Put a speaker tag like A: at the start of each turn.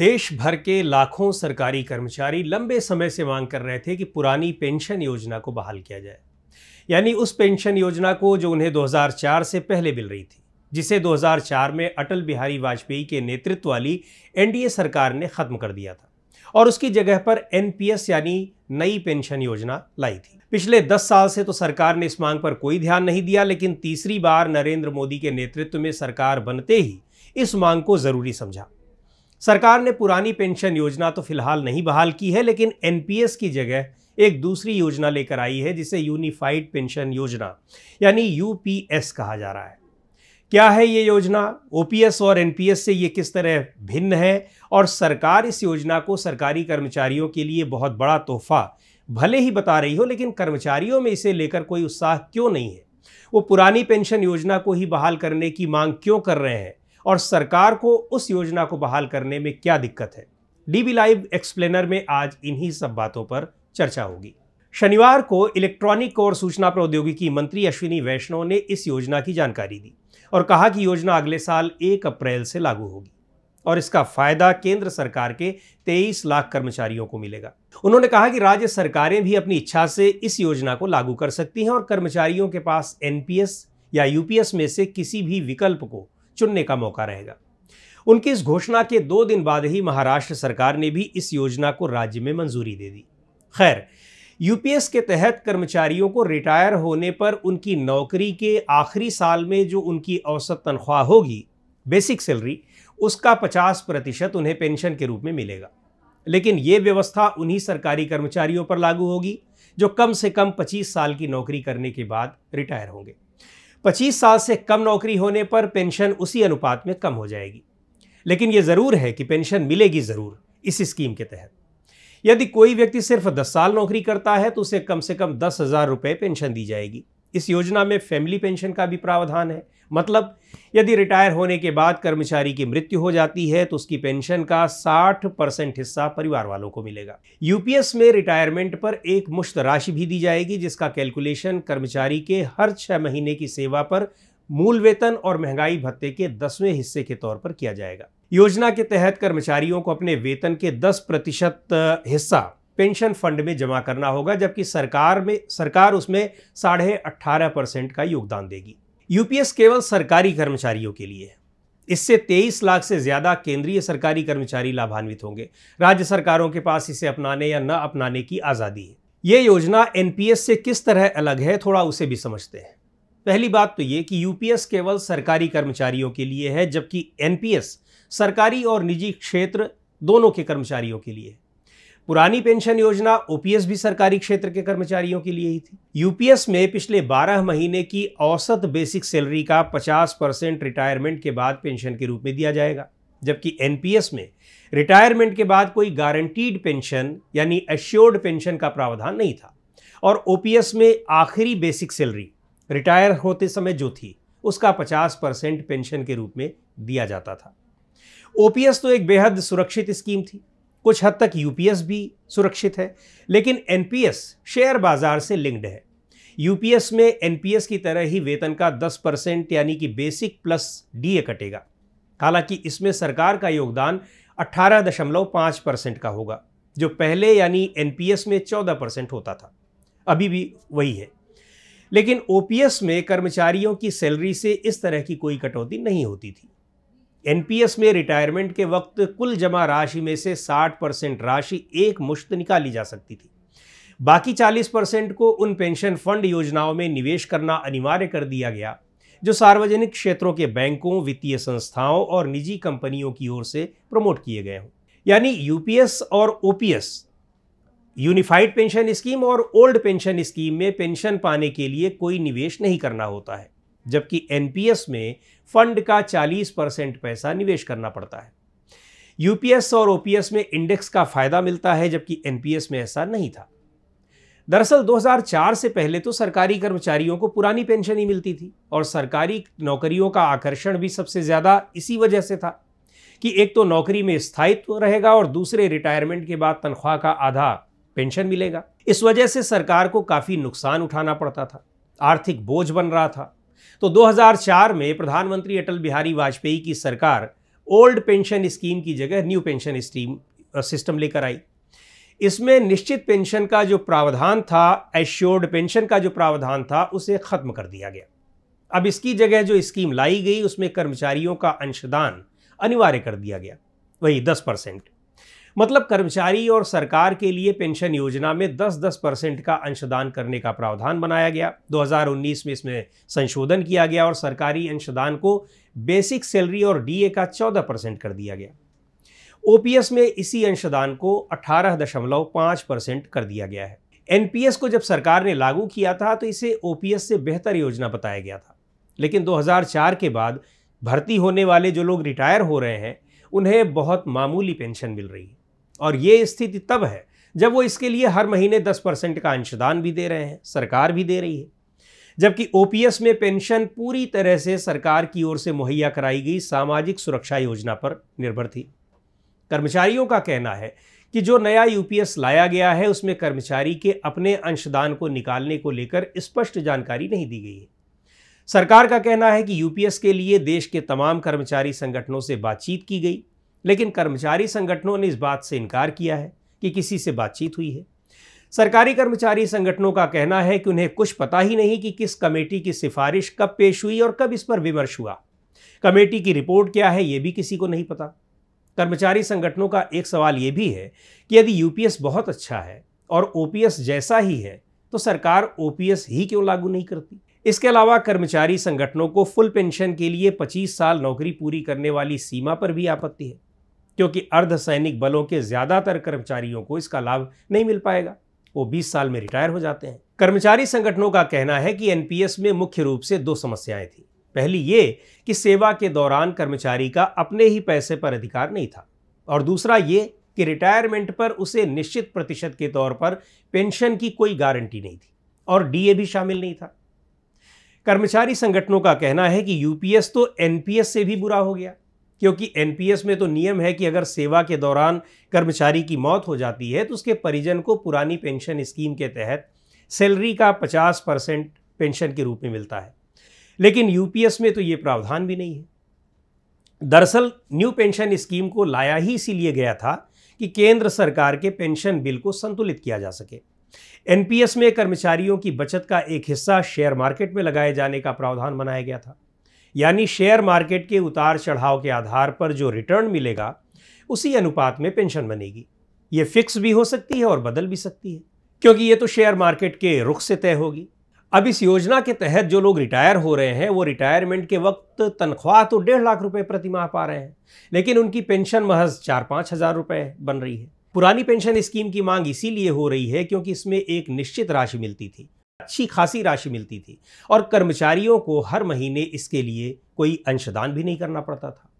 A: देश भर के लाखों सरकारी कर्मचारी लंबे समय से मांग कर रहे थे कि पुरानी पेंशन योजना को बहाल किया जाए यानी उस पेंशन योजना को जो उन्हें 2004 से पहले मिल रही थी जिसे 2004 में अटल बिहारी वाजपेयी के नेतृत्व वाली एनडीए सरकार ने खत्म कर दिया था और उसकी जगह पर एनपीएस यानी नई पेंशन योजना लाई थी पिछले 10 साल से तो सरकार ने इस मांग पर कोई ध्यान नहीं दिया लेकिन तीसरी बार नरेंद्र मोदी के नेतृत्व में सरकार बनते ही इस मांग को जरूरी समझा सरकार ने पुरानी पेंशन योजना तो फिलहाल नहीं बहाल की है लेकिन एनपीएस की जगह एक दूसरी योजना लेकर आई है जिसे यूनिफाइड पेंशन योजना यानी यूपीएस कहा जा रहा है क्या है ये योजना ओपीएस और एनपीएस से ये किस तरह भिन्न है और सरकार इस योजना को सरकारी कर्मचारियों के लिए बहुत बड़ा तोहफा भले ही बता रही हो लेकिन कर्मचारियों में इसे लेकर कोई उत्साह क्यों नहीं है वो पुरानी पेंशन योजना को ही बहाल करने की मांग क्यों कर रहे हैं और सरकार को उस योजना को बहाल करने में क्या दिक्कत है डीबी लाइव एक्सप्लेनर में आज इन्हीं सब बातों पर चर्चा होगी शनिवार को इलेक्ट्रॉनिक और सूचना प्रौद्योगिकी मंत्री अश्विनी वैष्णव ने इस योजना की जानकारी दी और कहा कि योजना अगले साल एक अप्रैल से लागू होगी और इसका फायदा केंद्र सरकार के 23 लाख कर्मचारियों को मिलेगा उन्होंने कहा कि राज्य सरकारें भी अपनी इच्छा से इस योजना को लागू कर सकती हैं और कर्मचारियों के पास एनपीएस या यूपीएस में से किसी भी विकल्प को चुनने का मौका रहेगा उनकी इस घोषणा के दो दिन बाद ही महाराष्ट्र सरकार ने भी इस योजना को राज्य में मंजूरी दे दी खैर यूपीएस के तहत कर्मचारियों को रिटायर होने पर उनकी नौकरी के आखिरी साल में जो उनकी औसत तनख्वाह होगी बेसिक सैलरी उसका 50 प्रतिशत उन्हें पेंशन के रूप में मिलेगा लेकिन ये व्यवस्था उन्हीं सरकारी कर्मचारियों पर लागू होगी जो कम से कम 25 साल की नौकरी करने के बाद रिटायर होंगे 25 साल से कम नौकरी होने पर पेंशन उसी अनुपात में कम हो जाएगी लेकिन ये ज़रूर है कि पेंशन मिलेगी ज़रूर इस स्कीम के तहत यदि कोई व्यक्ति सिर्फ 10 साल नौकरी करता है तो उसे कम से कम दस हज़ार रुपये पेंशन दी जाएगी इस योजना में फैमिली पेंशन का भी प्रावधान है मतलब यदि रिटायर होने के बाद कर्मचारी की मृत्यु हो जाती है तो उसकी पेंशन का 60 परसेंट हिस्सा परिवार वालों को मिलेगा यूपीएस में रिटायरमेंट पर एक मुश्त राशि भी दी जाएगी जिसका कैलकुलेशन कर्मचारी के हर छह महीने की सेवा पर मूल वेतन और महंगाई भत्ते के दसवें हिस्से के तौर पर किया जाएगा योजना के तहत कर्मचारियों को अपने वेतन के दस प्रतिशत हिस्सा पेंशन फंड में जमा करना होगा जबकि सरकार में सरकार उसमें साढ़े अट्ठारह परसेंट का योगदान देगी यूपीएस केवल सरकारी कर्मचारियों के लिए है इससे 23 लाख से ज़्यादा केंद्रीय सरकारी कर्मचारी लाभान्वित होंगे राज्य सरकारों के पास इसे अपनाने या न अपनाने की आज़ादी है ये योजना एनपीएस से किस तरह अलग है थोड़ा उसे भी समझते हैं पहली बात तो ये कि यूपीएस केवल सरकारी कर्मचारियों के लिए है जबकि एनपीएस सरकारी और निजी क्षेत्र दोनों के कर्मचारियों के लिए है पुरानी पेंशन योजना ओपीएस भी सरकारी क्षेत्र के कर्मचारियों के लिए ही थी यूपीएस में पिछले 12 महीने की औसत बेसिक सैलरी का 50 परसेंट रिटायरमेंट के बाद पेंशन के रूप में दिया जाएगा जबकि एनपीएस में रिटायरमेंट के बाद कोई गारंटीड पेंशन यानी अश्योर्ड पेंशन का प्रावधान नहीं था और ओपीएस में आखिरी बेसिक सैलरी रिटायर होते समय जो थी उसका 50 परसेंट पेंशन के रूप में दिया जाता था ओपीएस तो एक बेहद सुरक्षित स्कीम थी कुछ हद तक यूपीएस भी सुरक्षित है लेकिन एनपीएस शेयर बाजार से लिंक्ड है यूपीएस में एनपीएस की तरह ही वेतन का 10 परसेंट यानी कि बेसिक प्लस डीए कटेगा हालांकि इसमें सरकार का योगदान 18.5 परसेंट का होगा जो पहले यानी एनपीएस में 14 परसेंट होता था अभी भी वही है लेकिन ओपीएस में कर्मचारियों की सैलरी से इस तरह की कोई कटौती नहीं होती थी एनपीएस में रिटायरमेंट के वक्त कुल जमा राशि में से 60 परसेंट राशि एक मुश्त निकाली जा सकती थी बाकी 40 परसेंट को उन पेंशन फंड योजनाओं में निवेश करना अनिवार्य कर दिया गया जो सार्वजनिक क्षेत्रों के बैंकों वित्तीय संस्थाओं और निजी कंपनियों की ओर से प्रमोट किए गए हों यानी यूपीएस और ओपीएस यूनिफाइड पेंशन स्कीम और ओल्ड पेंशन स्कीम में पेंशन पाने के लिए कोई निवेश नहीं करना होता है जबकि एनपीएस में फंड का 40 परसेंट पैसा निवेश करना पड़ता है यूपीएस और ओपीएस में इंडेक्स का फायदा मिलता है जबकि एनपीएस में ऐसा नहीं था दरअसल 2004 से पहले तो सरकारी कर्मचारियों को पुरानी पेंशन ही मिलती थी और सरकारी नौकरियों का आकर्षण भी सबसे ज़्यादा इसी वजह से था कि एक तो नौकरी में स्थायित्व रहेगा और दूसरे रिटायरमेंट के बाद तनख्वाह का आधा पेंशन मिलेगा इस वजह से सरकार को काफ़ी नुकसान उठाना पड़ता था आर्थिक बोझ बन रहा था तो 2004 में प्रधानमंत्री अटल बिहारी वाजपेयी की सरकार ओल्ड पेंशन स्कीम की जगह न्यू पेंशन स्कीम सिस्टम लेकर आई इसमें निश्चित पेंशन का जो प्रावधान था एश्योर्ड पेंशन का जो प्रावधान था उसे ख़त्म कर दिया गया अब इसकी जगह जो स्कीम लाई गई उसमें कर्मचारियों का अंशदान अनिवार्य कर दिया गया वही दस परसेंट मतलब कर्मचारी और सरकार के लिए पेंशन योजना में 10-10 परसेंट का अंशदान करने का प्रावधान बनाया गया 2019 में इसमें संशोधन किया गया और सरकारी अंशदान को बेसिक सैलरी और डीए का 14 परसेंट कर दिया गया ओपीएस में इसी अंशदान को 18.5 परसेंट कर दिया गया है एनपीएस को जब सरकार ने लागू किया था तो इसे ओपीएस से बेहतर योजना बताया गया था लेकिन 2004 के बाद भर्ती होने वाले जो लोग रिटायर हो रहे हैं उन्हें बहुत मामूली पेंशन मिल रही है और ये स्थिति तब है जब वो इसके लिए हर महीने दस परसेंट का अंशदान भी दे रहे हैं सरकार भी दे रही है जबकि ओपीएस में पेंशन पूरी तरह से सरकार की ओर से मुहैया कराई गई सामाजिक सुरक्षा योजना पर निर्भर थी कर्मचारियों का कहना है कि जो नया यूपीएस लाया गया है उसमें कर्मचारी के अपने अंशदान को निकालने को लेकर स्पष्ट जानकारी नहीं दी गई है सरकार का कहना है कि यूपीएस के लिए देश के तमाम कर्मचारी संगठनों से बातचीत की गई लेकिन कर्मचारी संगठनों ने इस बात से इनकार किया है कि किसी से बातचीत हुई है सरकारी कर्मचारी संगठनों का कहना है कि उन्हें कुछ पता ही नहीं कि किस कमेटी की सिफारिश कब पेश हुई और कब इस पर विमर्श हुआ कमेटी की रिपोर्ट क्या है यह भी किसी को नहीं पता कर्मचारी संगठनों का एक सवाल यह भी है कि यदि यूपीएस बहुत अच्छा है और ओपीएस जैसा ही है तो सरकार ओपीएस ही क्यों लागू नहीं करती इसके अलावा कर्मचारी संगठनों को फुल पेंशन के लिए 25 साल नौकरी पूरी करने वाली सीमा पर भी आपत्ति है क्योंकि अर्धसैनिक बलों के ज़्यादातर कर्मचारियों को इसका लाभ नहीं मिल पाएगा वो 20 साल में रिटायर हो जाते हैं कर्मचारी संगठनों का कहना है कि एनपीएस में मुख्य रूप से दो समस्याएं थी पहली ये कि सेवा के दौरान कर्मचारी का अपने ही पैसे पर अधिकार नहीं था और दूसरा ये कि रिटायरमेंट पर उसे निश्चित प्रतिशत के तौर पर पेंशन की कोई गारंटी नहीं थी और डीए भी शामिल नहीं था कर्मचारी संगठनों का कहना है कि यूपीएस तो एनपीएस से भी बुरा हो गया क्योंकि एनपीएस में तो नियम है कि अगर सेवा के दौरान कर्मचारी की मौत हो जाती है तो उसके परिजन को पुरानी पेंशन स्कीम के तहत सैलरी का 50 परसेंट पेंशन के रूप में मिलता है लेकिन यूपीएस में तो ये प्रावधान भी नहीं है दरअसल न्यू पेंशन स्कीम को लाया ही इसीलिए गया था कि केंद्र सरकार के पेंशन बिल को संतुलित किया जा सके एनपीएस में कर्मचारियों की बचत का एक हिस्सा शेयर मार्केट में लगाए जाने का प्रावधान बनाया गया था यानी शेयर मार्केट के उतार चढ़ाव के आधार पर जो रिटर्न मिलेगा उसी अनुपात में पेंशन बनेगी ये फिक्स भी हो सकती है और बदल भी सकती है क्योंकि ये तो शेयर मार्केट के रुख से तय होगी अब इस योजना के तहत जो लोग रिटायर हो रहे हैं वो रिटायरमेंट के वक्त तनख्वाह तो डेढ़ लाख रुपए प्रति माह पा रहे हैं लेकिन उनकी पेंशन महज चार पाँच हज़ार रुपये बन रही है पुरानी पेंशन स्कीम की मांग इसीलिए हो रही है क्योंकि इसमें एक निश्चित राशि मिलती थी अच्छी खासी राशि मिलती थी और कर्मचारियों को हर महीने इसके लिए कोई अंशदान भी नहीं करना पड़ता था